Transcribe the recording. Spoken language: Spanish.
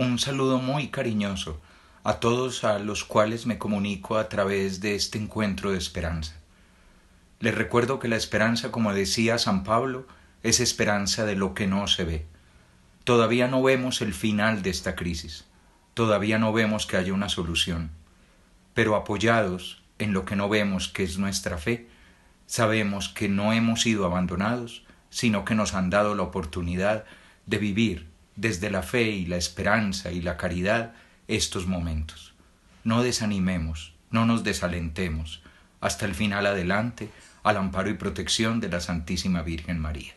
Un saludo muy cariñoso a todos a los cuales me comunico a través de este encuentro de esperanza. Les recuerdo que la esperanza, como decía San Pablo, es esperanza de lo que no se ve. Todavía no vemos el final de esta crisis, todavía no vemos que haya una solución, pero apoyados en lo que no vemos, que es nuestra fe, sabemos que no hemos sido abandonados, sino que nos han dado la oportunidad de vivir desde la fe y la esperanza y la caridad estos momentos. No desanimemos, no nos desalentemos, hasta el final adelante, al amparo y protección de la Santísima Virgen María.